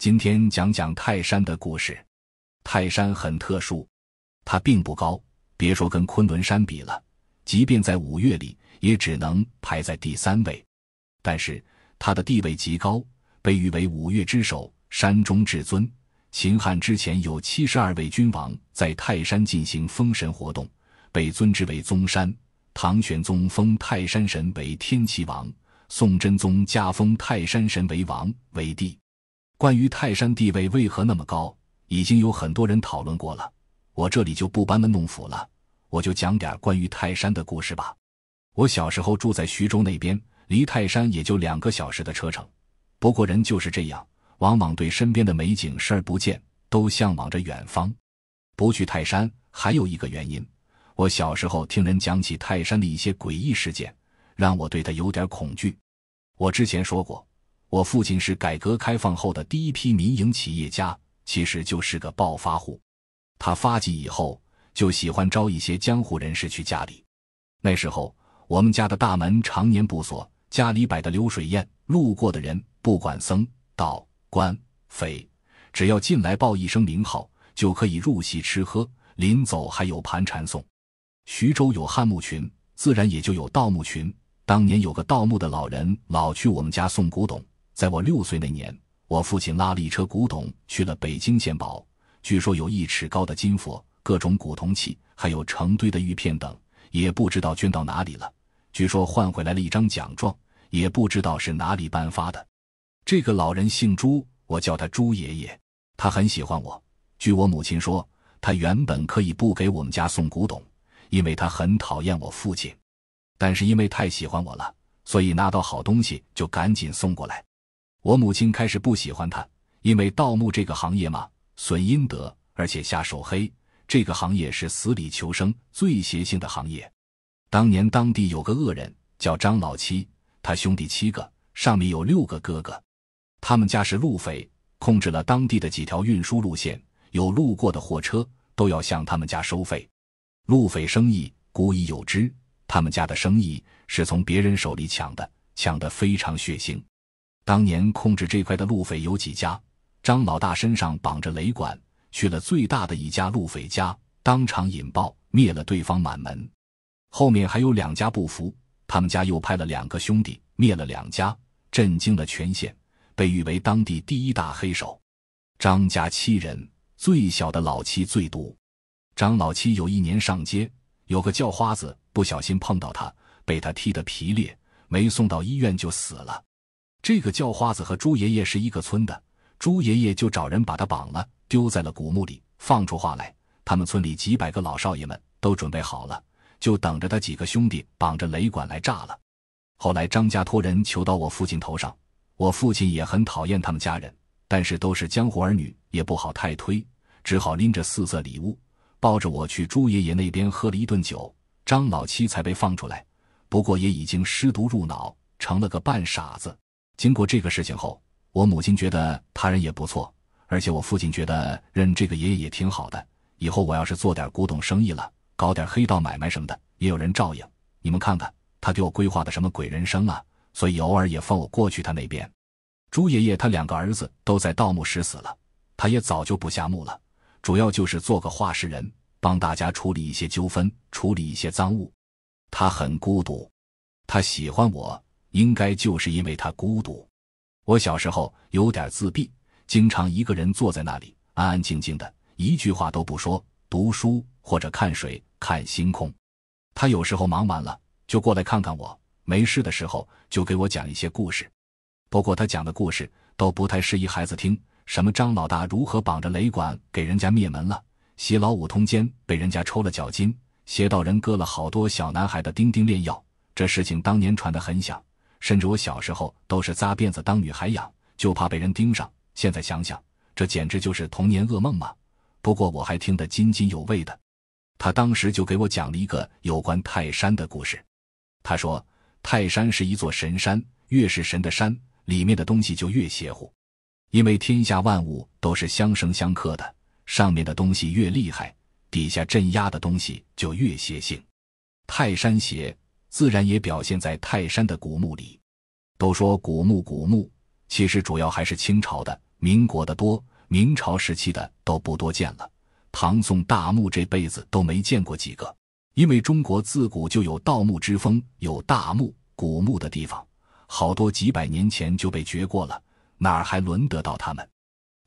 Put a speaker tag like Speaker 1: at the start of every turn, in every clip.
Speaker 1: 今天讲讲泰山的故事。泰山很特殊，它并不高，别说跟昆仑山比了，即便在五岳里也只能排在第三位。但是它的地位极高，被誉为五岳之首，山中至尊。秦汉之前有七十二位君王在泰山进行封神活动，被尊之为宗山。唐玄宗封泰山神为天齐王，宋真宗加封泰山神为王为帝。关于泰山地位为何那么高，已经有很多人讨论过了，我这里就不班门弄斧了，我就讲点关于泰山的故事吧。我小时候住在徐州那边，离泰山也就两个小时的车程。不过人就是这样，往往对身边的美景视而不见，都向往着远方。不去泰山还有一个原因，我小时候听人讲起泰山的一些诡异事件，让我对他有点恐惧。我之前说过。我父亲是改革开放后的第一批民营企业家，其实就是个暴发户。他发迹以后就喜欢招一些江湖人士去家里。那时候我们家的大门常年不锁，家里摆的流水宴，路过的人不管僧、道、官、匪，只要进来报一声名号，就可以入席吃喝。临走还有盘缠送。徐州有汉墓群，自然也就有盗墓群。当年有个盗墓的老人，老去我们家送古董。在我六岁那年，我父亲拉了一车古董去了北京鉴宝。据说有一尺高的金佛、各种古铜器，还有成堆的玉片等，也不知道捐到哪里了。据说换回来了一张奖状，也不知道是哪里颁发的。这个老人姓朱，我叫他朱爷爷。他很喜欢我。据我母亲说，他原本可以不给我们家送古董，因为他很讨厌我父亲，但是因为太喜欢我了，所以拿到好东西就赶紧送过来。我母亲开始不喜欢他，因为盗墓这个行业嘛，损阴德，而且下手黑。这个行业是死里求生最邪性的行业。当年当地有个恶人叫张老七，他兄弟七个，上面有六个哥哥。他们家是路匪，控制了当地的几条运输路线，有路过的货车都要向他们家收费。路匪生意古已有之，他们家的生意是从别人手里抢的，抢得非常血腥。当年控制这块的路匪有几家？张老大身上绑着雷管，去了最大的一家路匪家，当场引爆，灭了对方满门。后面还有两家不服，他们家又派了两个兄弟灭了两家，震惊了全县，被誉为当地第一大黑手。张家七人，最小的老七最毒。张老七有一年上街，有个叫花子不小心碰到他，被他踢得皮裂，没送到医院就死了。这个叫花子和朱爷爷是一个村的，朱爷爷就找人把他绑了，丢在了古墓里，放出话来：他们村里几百个老少爷们都准备好了，就等着他几个兄弟绑着雷管来炸了。后来张家托人求到我父亲头上，我父亲也很讨厌他们家人，但是都是江湖儿女，也不好太推，只好拎着四色礼物，抱着我去朱爷爷那边喝了一顿酒，张老七才被放出来，不过也已经失毒入脑，成了个半傻子。经过这个事情后，我母亲觉得他人也不错，而且我父亲觉得认这个爷爷也挺好的。以后我要是做点古董生意了，搞点黑道买卖什么的，也有人照应。你们看看他给我规划的什么鬼人生啊！所以偶尔也放我过去他那边。朱爷爷他两个儿子都在盗墓时死了，他也早就不下墓了，主要就是做个画事人，帮大家处理一些纠纷，处理一些赃物。他很孤独，他喜欢我。应该就是因为他孤独。我小时候有点自闭，经常一个人坐在那里，安安静静的，一句话都不说，读书或者看水、看星空。他有时候忙完了就过来看看我，没事的时候就给我讲一些故事。不过他讲的故事都不太适宜孩子听，什么张老大如何绑着雷管给人家灭门了，席老五通奸被人家抽了脚筋，邪道人割了好多小男孩的丁丁炼药，这事情当年传得很响。甚至我小时候都是扎辫子当女孩养，就怕被人盯上。现在想想，这简直就是童年噩梦嘛。不过我还听得津津有味的。他当时就给我讲了一个有关泰山的故事。他说泰山是一座神山，越是神的山，里面的东西就越邪乎。因为天下万物都是相生相克的，上面的东西越厉害，底下镇压的东西就越邪性。泰山邪。自然也表现在泰山的古墓里。都说古墓古墓，其实主要还是清朝的、民国的多，明朝时期的都不多见了。唐宋大墓这辈子都没见过几个，因为中国自古就有盗墓之风，有大墓古墓的地方，好多几百年前就被掘过了，哪儿还轮得到他们？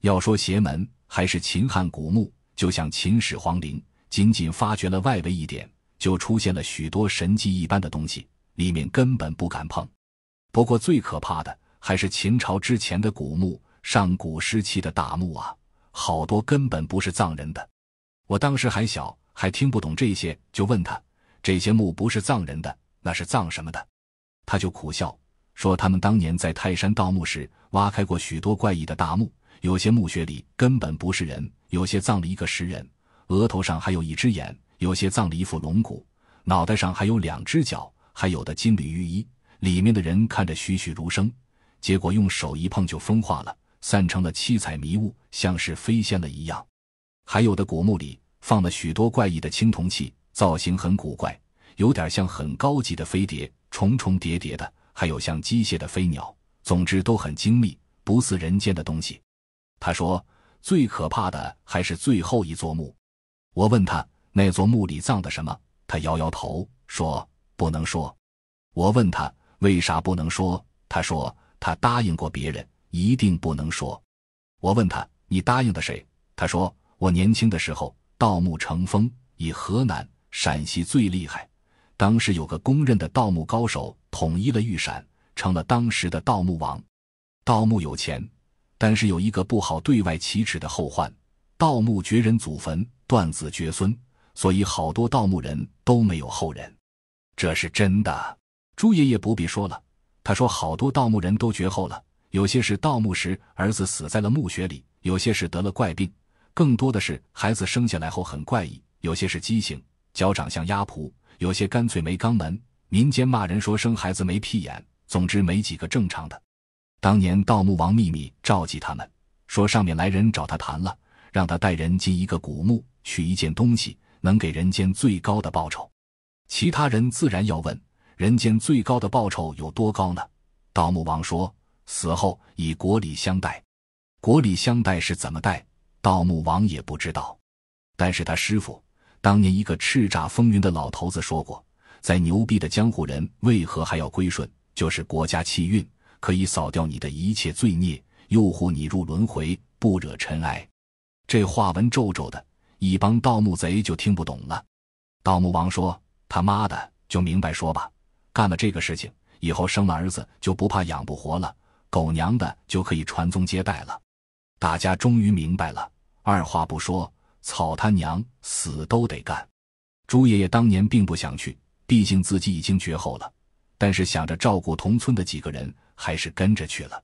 Speaker 1: 要说邪门，还是秦汉古墓，就像秦始皇陵，仅仅发掘了外围一点。就出现了许多神迹一般的东西，里面根本不敢碰。不过最可怕的还是秦朝之前的古墓，上古时期的大墓啊，好多根本不是葬人的。我当时还小，还听不懂这些，就问他：“这些墓不是葬人的，那是葬什么的？”他就苦笑说：“他们当年在泰山盗墓时，挖开过许多怪异的大墓，有些墓穴里根本不是人，有些葬了一个石人，额头上还有一只眼。”有些葬了一副龙骨，脑袋上还有两只脚，还有的金缕玉衣，里面的人看着栩栩如生，结果用手一碰就风化了，散成了七彩迷雾，像是飞仙了一样。还有的古墓里放了许多怪异的青铜器，造型很古怪，有点像很高级的飞碟，重重叠叠的，还有像机械的飞鸟，总之都很精密，不似人间的东西。他说：“最可怕的还是最后一座墓。”我问他。那座墓里葬的什么？他摇摇头说：“不能说。”我问他为啥不能说？他说：“他答应过别人，一定不能说。”我问他：“你答应的谁？”他说：“我年轻的时候，盗墓成风，以河南、陕西最厉害。当时有个公认的盗墓高手，统一了豫陕，成了当时的盗墓王。盗墓有钱，但是有一个不好对外启齿的后患：盗墓掘人祖坟，断子绝孙。”所以，好多盗墓人都没有后人，这是真的。朱爷爷不必说了，他说好多盗墓人都绝后了。有些是盗墓时儿子死在了墓穴里，有些是得了怪病，更多的是孩子生下来后很怪异。有些是畸形，脚掌像鸭蹼；有些干脆没肛门。民间骂人说生孩子没屁眼。总之，没几个正常的。当年盗墓王秘密召集他们，说上面来人找他谈了，让他带人进一个古墓取一件东西。能给人间最高的报酬，其他人自然要问：人间最高的报酬有多高呢？盗墓王说：“死后以国礼相待。”国礼相待是怎么待？盗墓王也不知道。但是他师傅当年一个叱咤风云的老头子说过：“再牛逼的江湖人，为何还要归顺？就是国家气运可以扫掉你的一切罪孽，诱惑你入轮回，不惹尘埃。”这话文皱皱的。一帮盗墓贼就听不懂了，盗墓王说：“他妈的，就明白说吧，干了这个事情以后，生了儿子就不怕养不活了，狗娘的就可以传宗接代了。”大家终于明白了，二话不说，草他娘，死都得干。朱爷爷当年并不想去，毕竟自己已经绝后了，但是想着照顾同村的几个人，还是跟着去了。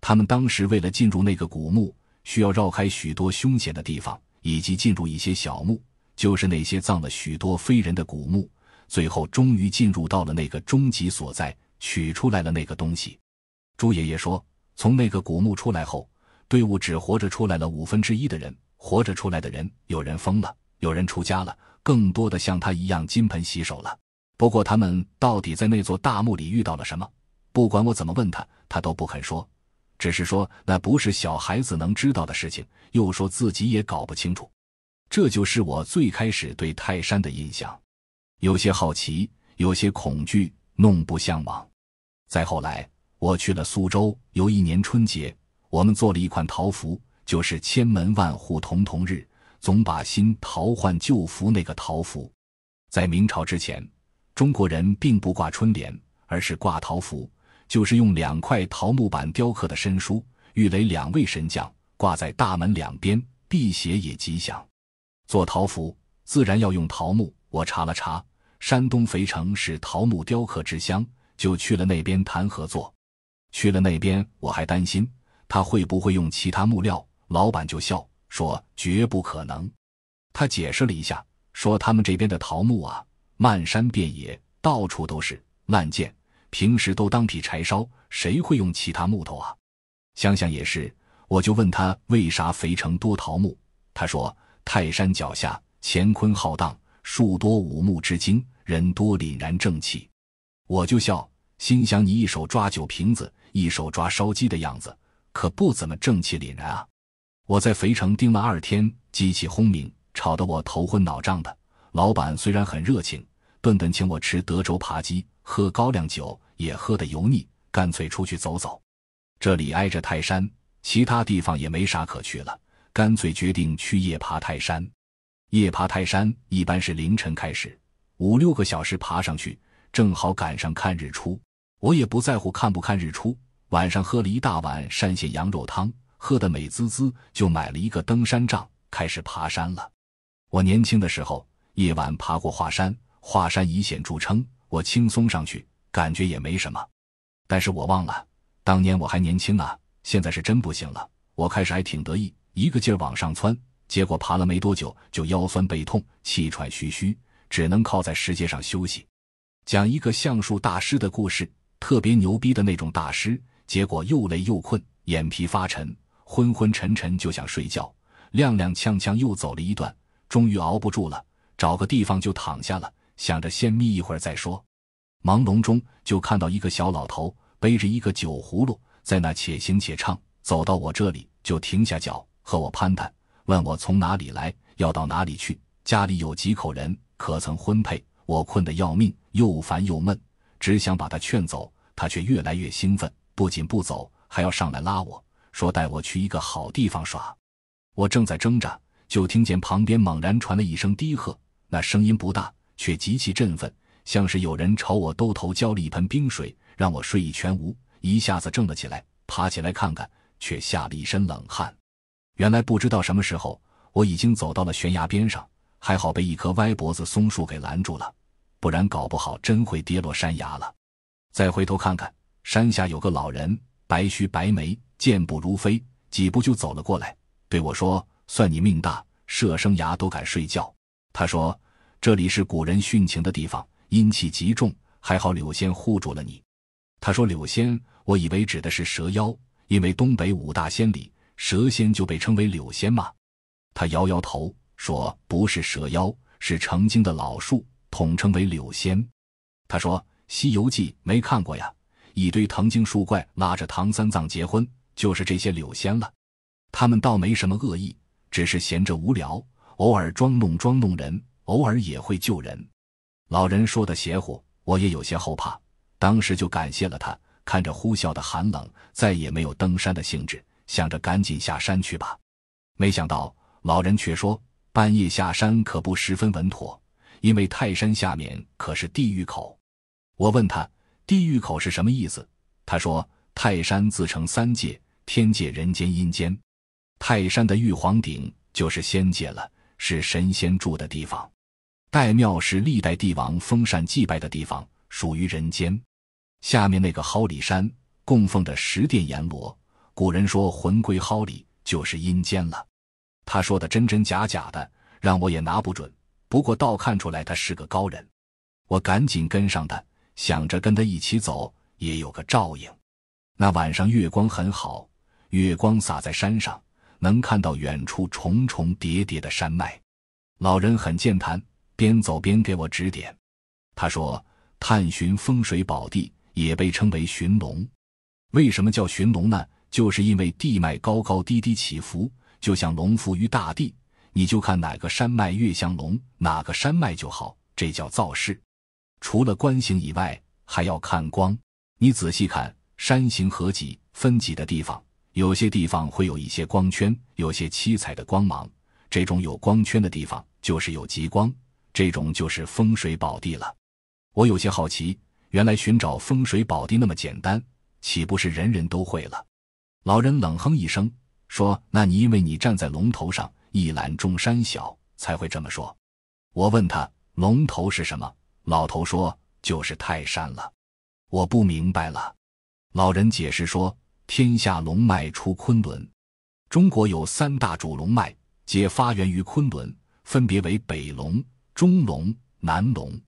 Speaker 1: 他们当时为了进入那个古墓，需要绕开许多凶险的地方。以及进入一些小墓，就是那些葬了许多非人的古墓，最后终于进入到了那个终极所在，取出来了那个东西。朱爷爷说，从那个古墓出来后，队伍只活着出来了五分之一的人，活着出来的人，有人疯了，有人出家了，更多的像他一样金盆洗手了。不过他们到底在那座大墓里遇到了什么？不管我怎么问他，他都不肯说。只是说那不是小孩子能知道的事情，又说自己也搞不清楚。这就是我最开始对泰山的印象，有些好奇，有些恐惧，弄不向往。再后来，我去了苏州，有一年春节，我们做了一款桃符，就是千门万户瞳瞳日，总把新桃换旧符那个桃符。在明朝之前，中国人并不挂春联，而是挂桃符。就是用两块桃木板雕刻的神书，玉垒两位神将挂在大门两边，辟邪也吉祥。做桃符自然要用桃木，我查了查，山东肥城是桃木雕刻之乡，就去了那边谈合作。去了那边我还担心他会不会用其他木料，老板就笑说绝不可能。他解释了一下，说他们这边的桃木啊，漫山遍野，到处都是，烂贱。平时都当劈柴烧，谁会用其他木头啊？想想也是，我就问他为啥肥城多桃木。他说：“泰山脚下，乾坤浩荡，树多五木之精，人多凛然正气。”我就笑，心想你一手抓酒瓶子，一手抓烧鸡的样子，可不怎么正气凛然啊！我在肥城盯了二天，机器轰鸣，吵得我头昏脑胀的。老板虽然很热情，顿顿请我吃德州扒鸡。喝高粱酒也喝得油腻，干脆出去走走。这里挨着泰山，其他地方也没啥可去了，干脆决定去夜爬泰山。夜爬泰山一般是凌晨开始，五六个小时爬上去，正好赶上看日出。我也不在乎看不看日出。晚上喝了一大碗山县羊肉汤，喝得美滋滋，就买了一个登山杖，开始爬山了。我年轻的时候，夜晚爬过华山，华山以险著称。我轻松上去，感觉也没什么，但是我忘了，当年我还年轻啊，现在是真不行了。我开始还挺得意，一个劲儿往上窜，结果爬了没多久就腰酸背痛，气喘吁吁，只能靠在石阶上休息。讲一个橡树大师的故事，特别牛逼的那种大师，结果又累又困，眼皮发沉，昏昏沉沉就想睡觉，踉踉跄跄又走了一段，终于熬不住了，找个地方就躺下了。想着先眯一会儿再说，朦胧中就看到一个小老头背着一个酒葫芦在那且行且唱，走到我这里就停下脚和我攀谈，问我从哪里来，要到哪里去，家里有几口人，可曾婚配。我困得要命，又烦又闷，只想把他劝走，他却越来越兴奋，不仅不走，还要上来拉我说带我去一个好地方耍。我正在挣扎，就听见旁边猛然传来一声低喝，那声音不大。却极其振奋，像是有人朝我兜头浇了一盆冰水，让我睡意全无，一下子怔了起来。爬起来看看，却吓了一身冷汗。原来不知道什么时候，我已经走到了悬崖边上，还好被一棵歪脖子松树给拦住了，不然搞不好真会跌落山崖了。再回头看看，山下有个老人，白须白眉，健步如飞，几步就走了过来，对我说：“算你命大，舍生涯都敢睡觉。”他说。这里是古人殉情的地方，阴气极重。还好柳仙护住了你。他说：“柳仙，我以为指的是蛇妖，因为东北五大仙里，蛇仙就被称为柳仙嘛。”他摇摇头说：“不是蛇妖，是成精的老树，统称为柳仙。”他说：“西游记没看过呀？一堆藤精树怪拉着唐三藏结婚，就是这些柳仙了。他们倒没什么恶意，只是闲着无聊，偶尔装弄装弄人。”偶尔也会救人，老人说的邪乎，我也有些后怕。当时就感谢了他，看着呼啸的寒冷，再也没有登山的兴致，想着赶紧下山去吧。没想到老人却说：“半夜下山可不十分稳妥，因为泰山下面可是地狱口。”我问他：“地狱口是什么意思？”他说：“泰山自成三界，天界、人间、阴间。泰山的玉皇顶就是仙界了，是神仙住的地方。”岱庙是历代帝王封禅祭拜的地方，属于人间。下面那个蒿里山供奉着十殿阎罗，古人说魂归蒿里就是阴间了。他说的真真假假的，让我也拿不准。不过倒看出来他是个高人，我赶紧跟上他，想着跟他一起走也有个照应。那晚上月光很好，月光洒在山上，能看到远处重重叠叠的山脉。老人很健谈。边走边给我指点，他说：“探寻风水宝地也被称为寻龙，为什么叫寻龙呢？就是因为地脉高高低低起伏，就像龙伏于大地。你就看哪个山脉越像龙，哪个山脉就好，这叫造势。除了观形以外，还要看光。你仔细看山形合脊分脊的地方，有些地方会有一些光圈，有些七彩的光芒。这种有光圈的地方就是有极光。”这种就是风水宝地了，我有些好奇，原来寻找风水宝地那么简单，岂不是人人都会了？老人冷哼一声说：“那你因为你站在龙头上，一览众山小，才会这么说。”我问他：“龙头是什么？”老头说：“就是泰山了。”我不明白了，老人解释说：“天下龙脉出昆仑，中国有三大主龙脉，皆发源于昆仑，分别为北龙。”中龙、南龙、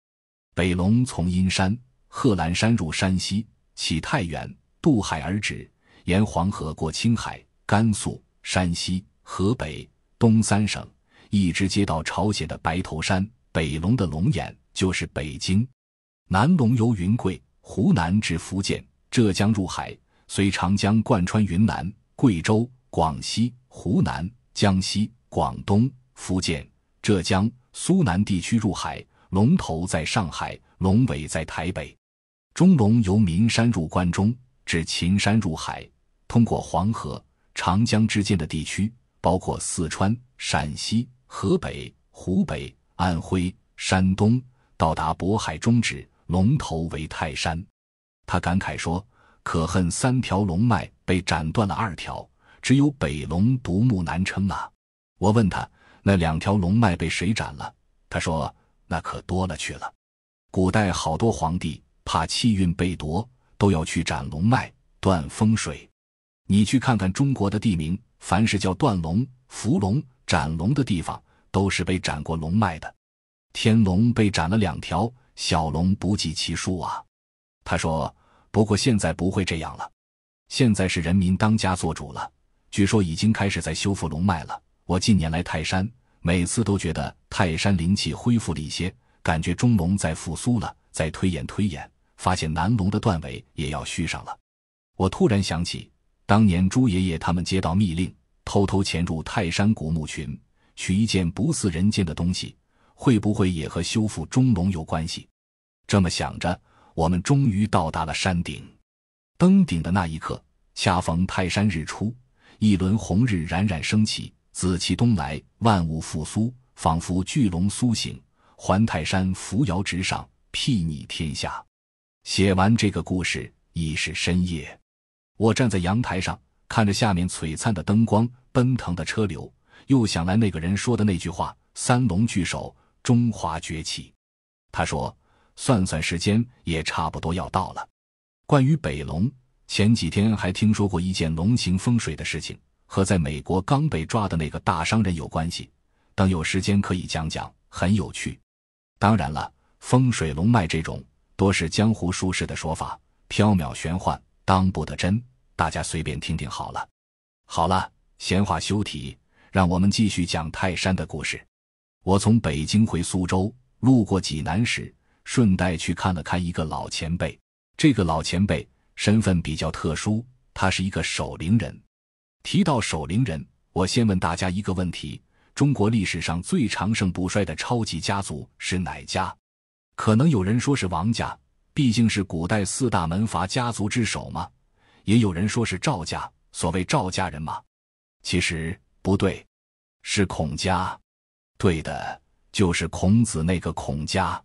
Speaker 1: 北龙从阴山、贺兰山入山西，起太原，渡海而止，沿黄河过青海、甘肃、山西、河北东三省，一直接到朝鲜的白头山。北龙的龙眼就是北京。南龙由云贵、湖南至福建、浙江入海，随长江贯穿云南、贵州、广西、湖南、江西、广东、福建、浙江。苏南地区入海，龙头在上海，龙尾在台北。中龙由岷山入关中，至秦山入海，通过黄河、长江之间的地区，包括四川、陕西、河北、湖北、安徽、山东，到达渤海中止。龙头为泰山。他感慨说：“可恨三条龙脉被斩断了二条，只有北龙独木难撑啊！”我问他。那两条龙脉被谁斩了？他说：“那可多了去了，古代好多皇帝怕气运被夺，都要去斩龙脉、断风水。你去看看中国的地名，凡是叫断龙、伏龙、斩龙的地方，都是被斩过龙脉的。天龙被斩了两条，小龙不计其数啊。”他说：“不过现在不会这样了，现在是人民当家做主了，据说已经开始在修复龙脉了。”我近年来泰山，每次都觉得泰山灵气恢复了一些，感觉中龙在复苏了，在推演推演，发现南龙的断尾也要续上了。我突然想起，当年朱爷爷他们接到密令，偷偷潜入泰山古墓群，取一件不似人间的东西，会不会也和修复中龙有关系？这么想着，我们终于到达了山顶。登顶的那一刻，恰逢泰山日出，一轮红日冉冉升起。紫气东来，万物复苏，仿佛巨龙苏醒，环泰山扶摇直上，睥睨天下。写完这个故事，已是深夜。我站在阳台上，看着下面璀璨的灯光、奔腾的车流，又想来那个人说的那句话：“三龙聚首，中华崛起。”他说：“算算时间，也差不多要到了。”关于北龙，前几天还听说过一件龙行风水的事情。和在美国刚被抓的那个大商人有关系，等有时间可以讲讲，很有趣。当然了，风水龙脉这种多是江湖术士的说法，缥缈玄幻，当不得真。大家随便听听好了。好了，闲话休提，让我们继续讲泰山的故事。我从北京回苏州，路过济南时，顺带去看了看一个老前辈。这个老前辈身份比较特殊，他是一个守灵人。提到守陵人，我先问大家一个问题：中国历史上最长盛不衰的超级家族是哪家？可能有人说是王家，毕竟是古代四大门阀家族之首嘛。也有人说是赵家，所谓赵家人嘛。其实不对，是孔家，对的，就是孔子那个孔家。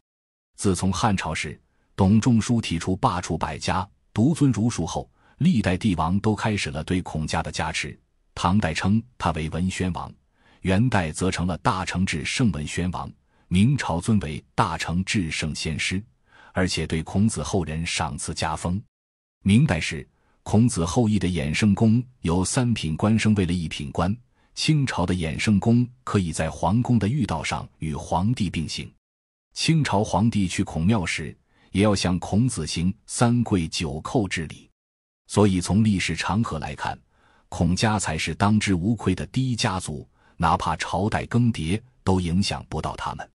Speaker 1: 自从汉朝时董仲舒提出罢黜百家，独尊儒术后。历代帝王都开始了对孔家的加持。唐代称他为文宣王，元代则成了大成至圣文宣王，明朝尊为大成至圣先师，而且对孔子后人赏赐加封。明代时，孔子后裔的衍圣公由三品官升为了一品官。清朝的衍圣公可以在皇宫的御道上与皇帝并行。清朝皇帝去孔庙时，也要向孔子行三跪九叩之礼。所以，从历史长河来看，孔家才是当之无愧的第一家族。哪怕朝代更迭，都影响不到他们。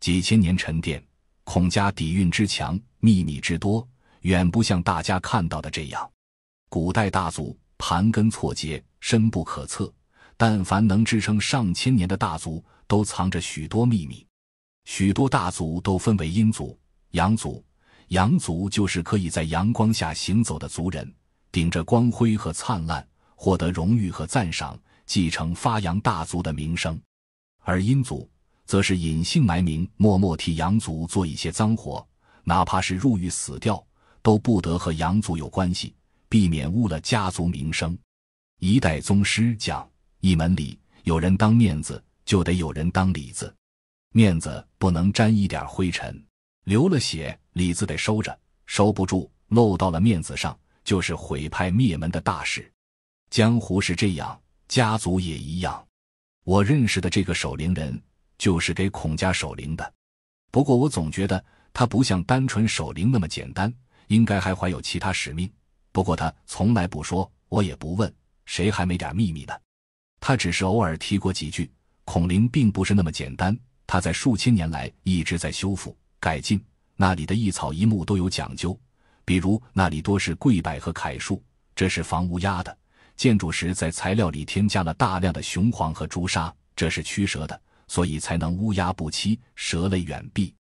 Speaker 1: 几千年沉淀，孔家底蕴之强，秘密之多，远不像大家看到的这样。古代大族盘根错节，深不可测。但凡能支撑上千年的大族，都藏着许多秘密。许多大族都分为阴族、阳族。阳族就是可以在阳光下行走的族人。顶着光辉和灿烂，获得荣誉和赞赏，继承发扬大族的名声；而阴族则是隐姓埋名，默默替阳族做一些脏活，哪怕是入狱死掉，都不得和阳族有关系，避免误了家族名声。一代宗师讲：一门里有人当面子，就得有人当里子，面子不能沾一点灰尘，流了血，里子得收着，收不住，露到了面子上。就是毁派灭门的大事，江湖是这样，家族也一样。我认识的这个守灵人，就是给孔家守灵的。不过我总觉得他不像单纯守灵那么简单，应该还怀有其他使命。不过他从来不说，我也不问，谁还没点秘密呢？他只是偶尔提过几句，孔灵并不是那么简单，他在数千年来一直在修复、改进，那里的一草一木都有讲究。比如那里多是桂柏和楷树，这是防乌鸦的。建筑时在材料里添加了大量的雄黄和朱砂，这是驱蛇的，所以才能乌鸦不欺，蛇类远避。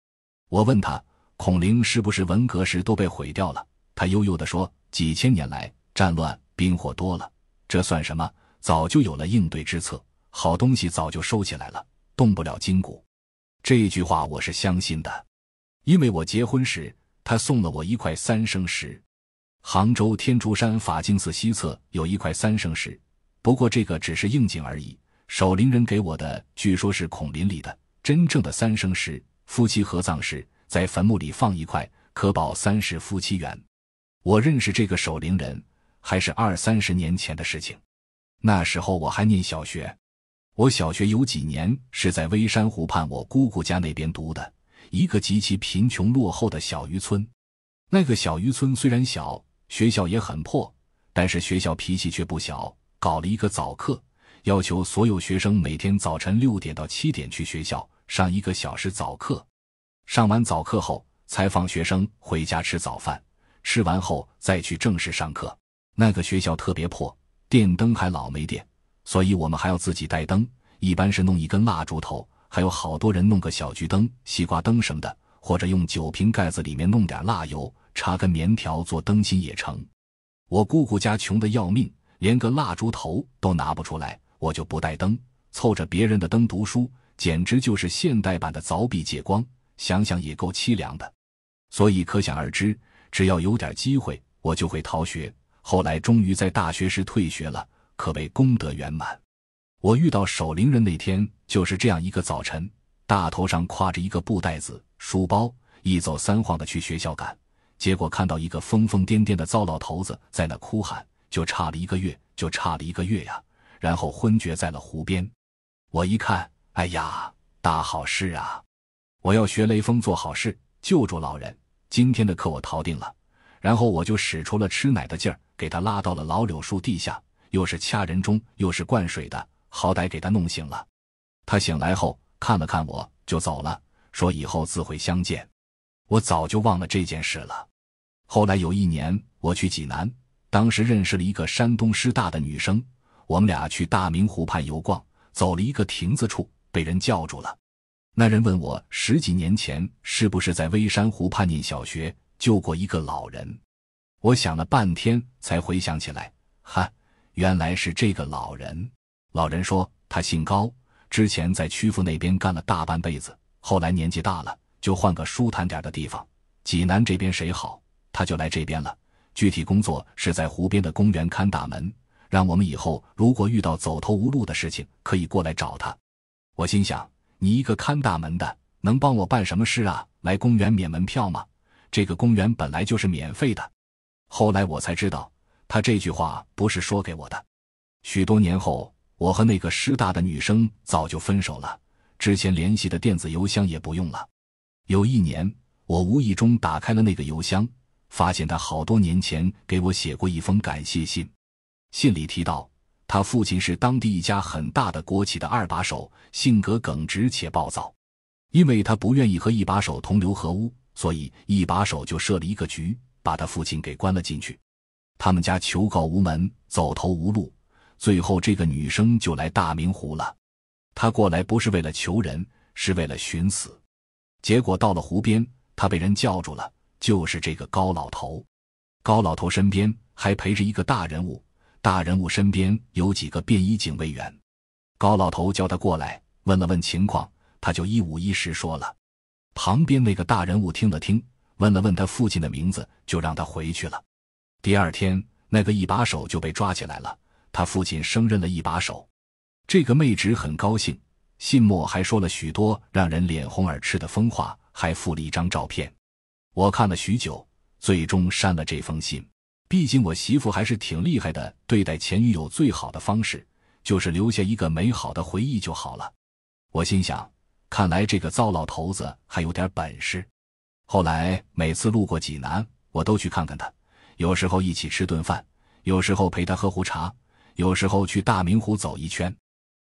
Speaker 1: 我问他，孔陵是不是文革时都被毁掉了？他悠悠地说：“几千年来战乱兵火多了，这算什么？早就有了应对之策，好东西早就收起来了，动不了筋骨。”这句话我是相信的，因为我结婚时。他送了我一块三生石，杭州天竺山法净寺西侧有一块三生石，不过这个只是应景而已。守灵人给我的，据说是孔林里的真正的三生石，夫妻合葬时在坟墓里放一块，可保三世夫妻缘。我认识这个守灵人，还是二三十年前的事情，那时候我还念小学，我小学有几年是在微山湖畔我姑姑家那边读的。一个极其贫穷落后的小渔村，那个小渔村虽然小，学校也很破，但是学校脾气却不小，搞了一个早课，要求所有学生每天早晨六点到七点去学校上一个小时早课，上完早课后才放学生回家吃早饭，吃完后再去正式上课。那个学校特别破，电灯还老没电，所以我们还要自己带灯，一般是弄一根蜡烛头。还有好多人弄个小桔灯、西瓜灯什么的，或者用酒瓶盖子里面弄点蜡油，插根棉条做灯芯也成。我姑姑家穷的要命，连个蜡烛头都拿不出来，我就不带灯，凑着别人的灯读书，简直就是现代版的凿壁借光，想想也够凄凉的。所以可想而知，只要有点机会，我就会逃学。后来终于在大学时退学了，可谓功德圆满。我遇到守灵人那天，就是这样一个早晨，大头上挎着一个布袋子书包，一走三晃的去学校赶，结果看到一个疯疯癫癫的糟老头子在那哭喊，就差了一个月，就差了一个月呀，然后昏厥在了湖边。我一看，哎呀，大好事啊！我要学雷锋做好事，救助老人。今天的课我逃定了，然后我就使出了吃奶的劲儿，给他拉到了老柳树地下，又是掐人中，又是灌水的。好歹给他弄醒了，他醒来后看了看我，就走了，说以后自会相见。我早就忘了这件事了。后来有一年，我去济南，当时认识了一个山东师大的女生，我们俩去大明湖畔游逛，走了一个亭子处，被人叫住了。那人问我十几年前是不是在微山湖畔念小学救过一个老人？我想了半天才回想起来，哈，原来是这个老人。老人说：“他姓高，之前在曲阜那边干了大半辈子，后来年纪大了，就换个舒坦点的地方。济南这边谁好，他就来这边了。具体工作是在湖边的公园看大门，让我们以后如果遇到走投无路的事情，可以过来找他。”我心想：“你一个看大门的，能帮我办什么事啊？来公园免门票吗？这个公园本来就是免费的。”后来我才知道，他这句话不是说给我的。许多年后。我和那个师大的女生早就分手了，之前联系的电子邮箱也不用了。有一年，我无意中打开了那个邮箱，发现他好多年前给我写过一封感谢信。信里提到，他父亲是当地一家很大的国企的二把手，性格耿直且暴躁。因为他不愿意和一把手同流合污，所以一把手就设了一个局，把他父亲给关了进去。他们家求告无门，走投无路。最后，这个女生就来大明湖了。她过来不是为了求人，是为了寻死。结果到了湖边，她被人叫住了，就是这个高老头。高老头身边还陪着一个大人物，大人物身边有几个便衣警卫员。高老头叫他过来，问了问情况，他就一五一十说了。旁边那个大人物听了听，问了问他父亲的名字，就让他回去了。第二天，那个一把手就被抓起来了。他父亲升任了一把手，这个妹纸很高兴。信末还说了许多让人脸红耳赤的疯话，还附了一张照片。我看了许久，最终删了这封信。毕竟我媳妇还是挺厉害的，对待前女友最好的方式就是留下一个美好的回忆就好了。我心想，看来这个糟老头子还有点本事。后来每次路过济南，我都去看看他，有时候一起吃顿饭，有时候陪他喝壶茶。有时候去大明湖走一圈，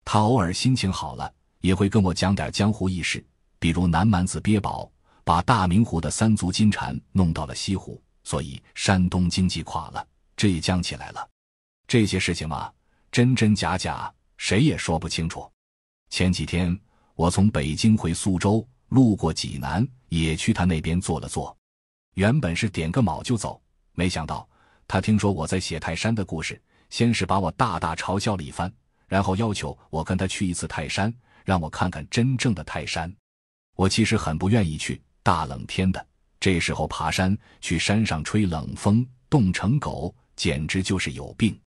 Speaker 1: 他偶尔心情好了，也会跟我讲点江湖轶事，比如南蛮子憋宝把大明湖的三足金蟾弄到了西湖，所以山东经济垮了，浙江起来了。这些事情嘛，真真假假，谁也说不清楚。前几天我从北京回苏州，路过济南，也去他那边坐了坐。原本是点个卯就走，没想到他听说我在写泰山的故事。先是把我大大嘲笑了一番，然后要求我跟他去一次泰山，让我看看真正的泰山。我其实很不愿意去，大冷天的，这时候爬山，去山上吹冷风，冻成狗，简直就是有病。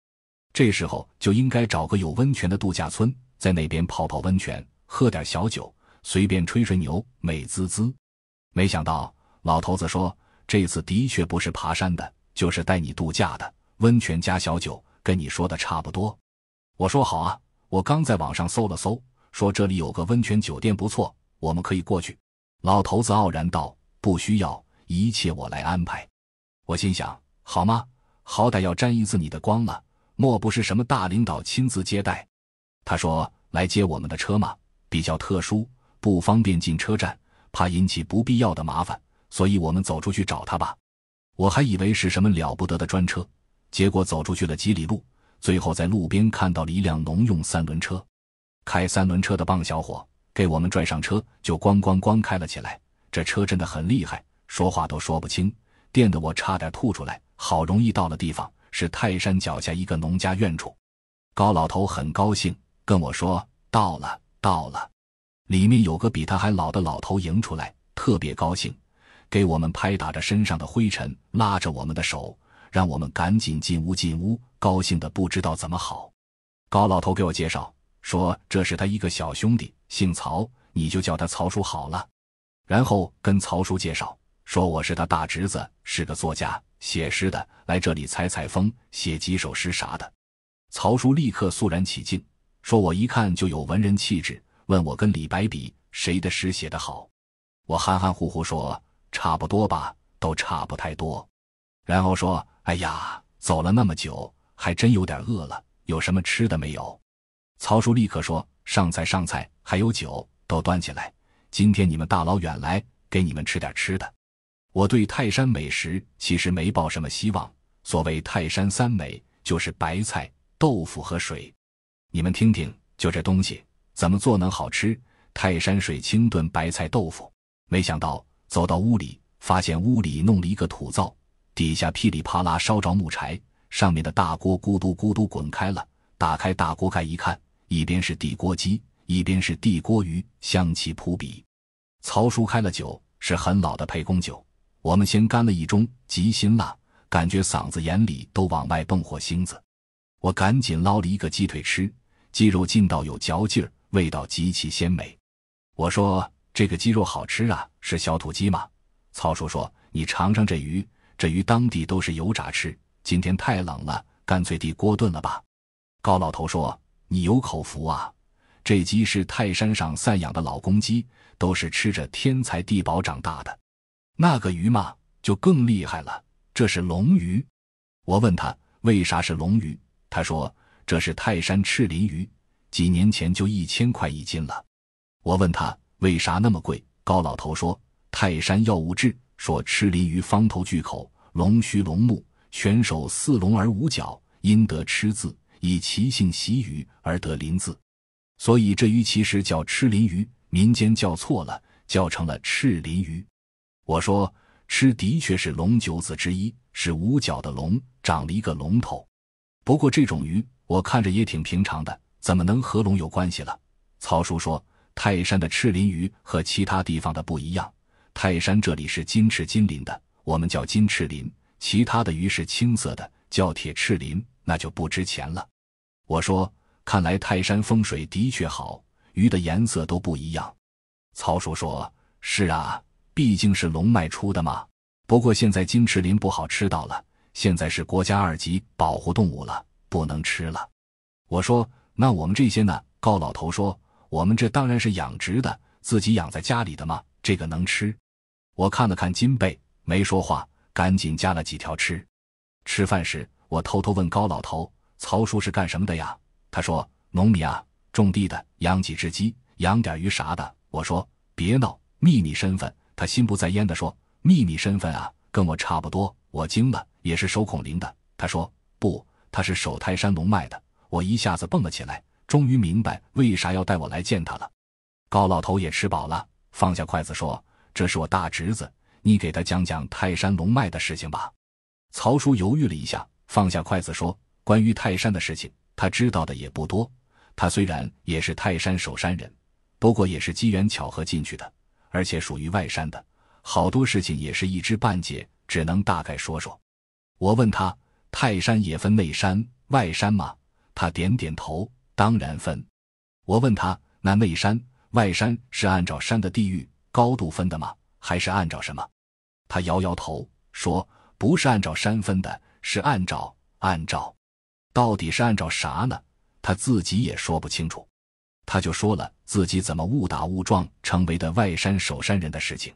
Speaker 1: 这时候就应该找个有温泉的度假村，在那边泡泡温泉，喝点小酒，随便吹吹牛，美滋滋。没想到老头子说，这次的确不是爬山的，就是带你度假的，温泉加小酒。跟你说的差不多，我说好啊，我刚在网上搜了搜，说这里有个温泉酒店不错，我们可以过去。老头子傲然道：“不需要，一切我来安排。”我心想，好吗？好歹要沾一次你的光了，莫不是什么大领导亲自接待？他说：“来接我们的车嘛，比较特殊，不方便进车站，怕引起不必要的麻烦，所以我们走出去找他吧。”我还以为是什么了不得的专车。结果走出去了几里路，最后在路边看到了一辆农用三轮车，开三轮车的棒小伙给我们拽上车，就咣咣咣开了起来。这车震得很厉害，说话都说不清，电得我差点吐出来。好容易到了地方，是泰山脚下一个农家院处，高老头很高兴跟我说：“到了，到了！”里面有个比他还老的老头迎出来，特别高兴，给我们拍打着身上的灰尘，拉着我们的手。让我们赶紧进屋，进屋，高兴的不知道怎么好。高老头给我介绍说，这是他一个小兄弟，姓曹，你就叫他曹叔好了。然后跟曹叔介绍说，我是他大侄子，是个作家，写诗的，来这里采采风，写几首诗啥的。曹叔立刻肃然起敬，说我一看就有文人气质，问我跟李白比谁的诗写得好。我含含糊糊说，差不多吧，都差不太多。然后说：“哎呀，走了那么久，还真有点饿了。有什么吃的没有？”曹叔立刻说：“上菜，上菜，还有酒，都端起来。今天你们大老远来，给你们吃点吃的。”我对泰山美食其实没抱什么希望。所谓泰山三美，就是白菜、豆腐和水。你们听听，就这东西怎么做能好吃？泰山水清炖白菜豆腐。没想到走到屋里，发现屋里弄了一个土灶。底下噼里啪啦烧着木柴，上面的大锅咕嘟咕嘟滚开了。打开大锅盖一看，一边是地锅鸡，一边是地锅鱼，香气扑鼻。曹叔开了酒，是很老的沛公酒。我们先干了一盅，极辛辣，感觉嗓子眼里都往外蹦火星子。我赶紧捞了一个鸡腿吃，鸡肉劲道有嚼劲儿，味道极其鲜美。我说：“这个鸡肉好吃啊，是小土鸡吗？”曹叔说：“你尝尝这鱼。”这鱼当地都是油炸吃，今天太冷了，干脆地锅炖了吧。高老头说：“你有口福啊，这鸡是泰山上散养的老公鸡，都是吃着天材地宝长大的。那个鱼嘛，就更厉害了，这是龙鱼。我问他为啥是龙鱼，他说这是泰山赤鳞鱼，几年前就一千块一斤了。我问他为啥那么贵，高老头说泰山药物质。”说赤鳞鱼方头巨口龙须龙目，全首似龙而无角，因得“吃字，以其性习鱼而得“鳞”字，所以这鱼其实叫赤鳞鱼，民间叫错了，叫成了赤鳞鱼。我说“吃的确是龙九子之一，是五角的龙，长了一个龙头。不过这种鱼我看着也挺平常的，怎么能和龙有关系了？曹叔说泰山的赤鳞鱼和其他地方的不一样。泰山这里是金翅金鳞的，我们叫金翅鳞；其他的鱼是青色的，叫铁翅鳞，那就不值钱了。我说，看来泰山风水的确好，鱼的颜色都不一样。曹叔说：“是啊，毕竟是龙脉出的嘛。不过现在金翅鳞不好吃到了，现在是国家二级保护动物了，不能吃了。”我说：“那我们这些呢？”高老头说：“我们这当然是养殖的，自己养在家里的嘛，这个能吃。”我看了看金贝，没说话，赶紧夹了几条吃。吃饭时，我偷偷问高老头：“曹叔是干什么的呀？”他说：“农民啊，种地的，养几只鸡，养点鱼啥的。”我说：“别闹，秘密身份。”他心不在焉地说：“秘密身份啊，跟我差不多。”我惊了，也是守孔灵的。他说：“不，他是守泰山龙脉的。”我一下子蹦了起来，终于明白为啥要带我来见他了。高老头也吃饱了，放下筷子说。这是我大侄子，你给他讲讲泰山龙脉的事情吧。曹叔犹豫了一下，放下筷子说：“关于泰山的事情，他知道的也不多。他虽然也是泰山守山人，不过也是机缘巧合进去的，而且属于外山的，好多事情也是一知半解，只能大概说说。”我问他：“泰山也分内山、外山吗？”他点点头：“当然分。”我问他：“那内山、外山是按照山的地域？”高度分的吗？还是按照什么？他摇摇头说：“不是按照山分的，是按照……按照，到底是按照啥呢？他自己也说不清楚。”他就说了自己怎么误打误撞成为的外山守山人的事情。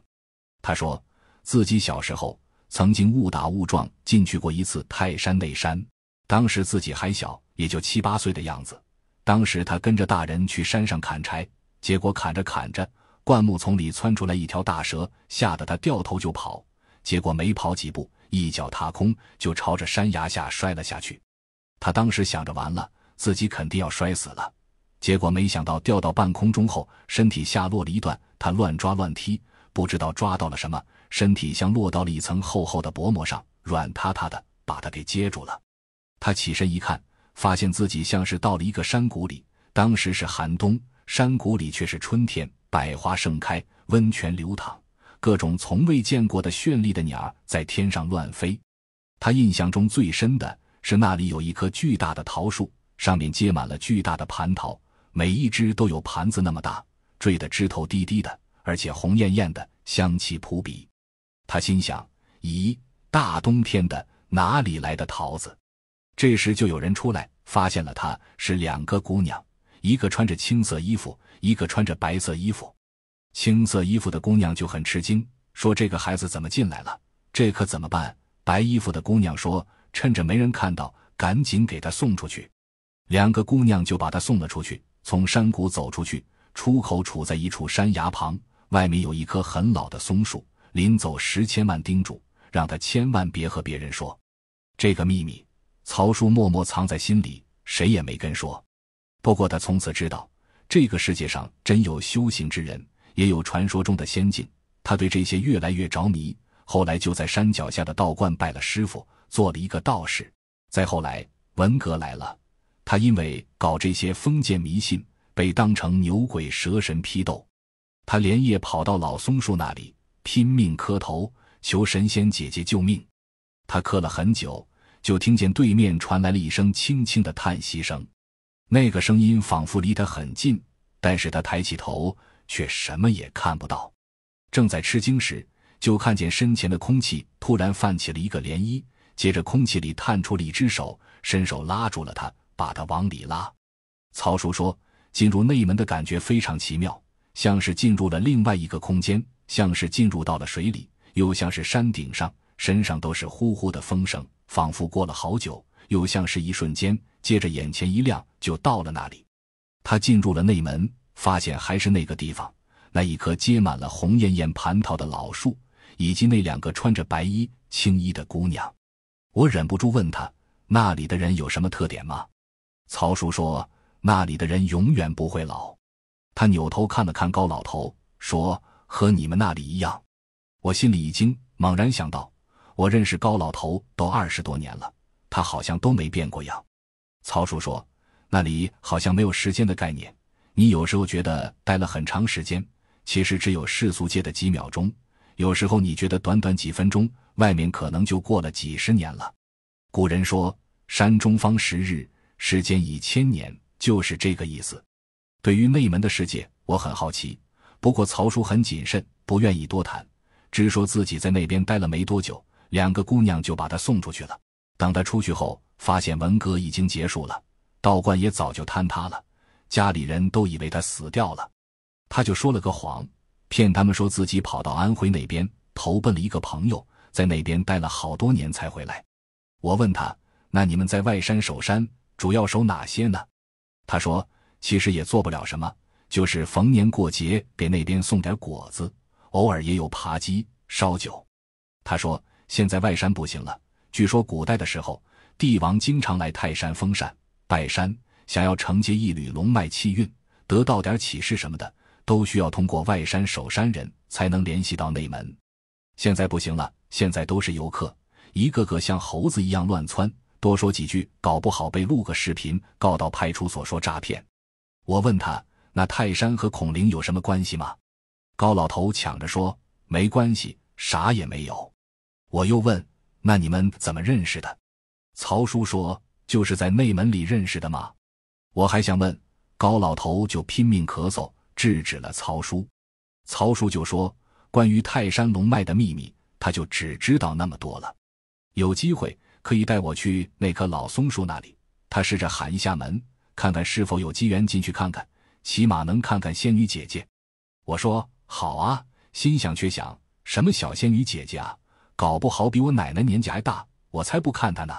Speaker 1: 他说自己小时候曾经误打误撞进去过一次泰山内山，当时自己还小，也就七八岁的样子。当时他跟着大人去山上砍柴，结果砍着砍着。灌木丛里窜出来一条大蛇，吓得他掉头就跑。结果没跑几步，一脚踏空，就朝着山崖下摔了下去。他当时想着完了，自己肯定要摔死了。结果没想到掉到半空中后，身体下落了一段，他乱抓乱踢，不知道抓到了什么，身体像落到了一层厚厚的薄膜上，软塌塌的把他给接住了。他起身一看，发现自己像是到了一个山谷里。当时是寒冬，山谷里却是春天。百花盛开，温泉流淌，各种从未见过的绚丽的鸟儿在天上乱飞。他印象中最深的是那里有一棵巨大的桃树，上面结满了巨大的蟠桃，每一只都有盘子那么大，缀的枝头低低的，而且红艳艳的，香气扑鼻。他心想：“咦，大冬天的，哪里来的桃子？”这时就有人出来发现了他，是两个姑娘，一个穿着青色衣服。一个穿着白色衣服、青色衣服的姑娘就很吃惊，说：“这个孩子怎么进来了？这可怎么办？”白衣服的姑娘说：“趁着没人看到，赶紧给他送出去。”两个姑娘就把他送了出去，从山谷走出去，出口处在一处山崖旁，外面有一棵很老的松树。临走，时，千万叮嘱，让他千万别和别人说这个秘密。曹叔默默藏在心里，谁也没跟说。不过他从此知道。这个世界上真有修行之人，也有传说中的仙境。他对这些越来越着迷，后来就在山脚下的道观拜了师傅，做了一个道士。再后来，文革来了，他因为搞这些封建迷信，被当成牛鬼蛇神批斗。他连夜跑到老松树那里，拼命磕头求神仙姐姐救命。他磕了很久，就听见对面传来了一声轻轻的叹息声。那个声音仿佛离他很近，但是他抬起头却什么也看不到。正在吃惊时，就看见身前的空气突然泛起了一个涟漪，接着空气里探出了一只手，伸手拉住了他，把他往里拉。曹叔说：“进入内门的感觉非常奇妙，像是进入了另外一个空间，像是进入到了水里，又像是山顶上，身上都是呼呼的风声，仿佛过了好久，又像是一瞬间。”接着眼前一亮，就到了那里。他进入了内门，发现还是那个地方，那一棵结满了红艳艳蟠桃的老树，以及那两个穿着白衣、青衣的姑娘。我忍不住问他：“那里的人有什么特点吗？”曹叔说：“那里的人永远不会老。”他扭头看了看高老头，说：“和你们那里一样。”我心里一惊，猛然想到，我认识高老头都二十多年了，他好像都没变过样。曹叔说：“那里好像没有时间的概念。你有时候觉得待了很长时间，其实只有世俗界的几秒钟；有时候你觉得短短几分钟，外面可能就过了几十年了。古人说‘山中方十日，时间已千年’，就是这个意思。对于内门的世界，我很好奇。不过曹叔很谨慎，不愿意多谈，只说自己在那边待了没多久，两个姑娘就把他送出去了。等他出去后。”发现文革已经结束了，道观也早就坍塌了，家里人都以为他死掉了，他就说了个谎，骗他们说自己跑到安徽那边投奔了一个朋友，在那边待了好多年才回来。我问他，那你们在外山守山，主要守哪些呢？他说，其实也做不了什么，就是逢年过节给那边送点果子，偶尔也有扒鸡、烧酒。他说，现在外山不行了，据说古代的时候。帝王经常来泰山封禅拜山，想要承接一缕龙脉气运，得到点启示什么的，都需要通过外山守山人才能联系到内门。现在不行了，现在都是游客，一个个像猴子一样乱窜，多说几句，搞不好被录个视频告到派出所说诈骗。我问他：“那泰山和孔灵有什么关系吗？”高老头抢着说：“没关系，啥也没有。”我又问：“那你们怎么认识的？”曹叔说：“就是在内门里认识的吗？”我还想问高老头，就拼命咳嗽制止了曹叔。曹叔就说：“关于泰山龙脉的秘密，他就只知道那么多了。有机会可以带我去那棵老松树那里。”他试着喊一下门，看看是否有机缘进去看看，起码能看看仙女姐姐。我说：“好啊！”心想却想：“什么小仙女姐姐啊？搞不好比我奶奶年纪还大，我才不看她呢！”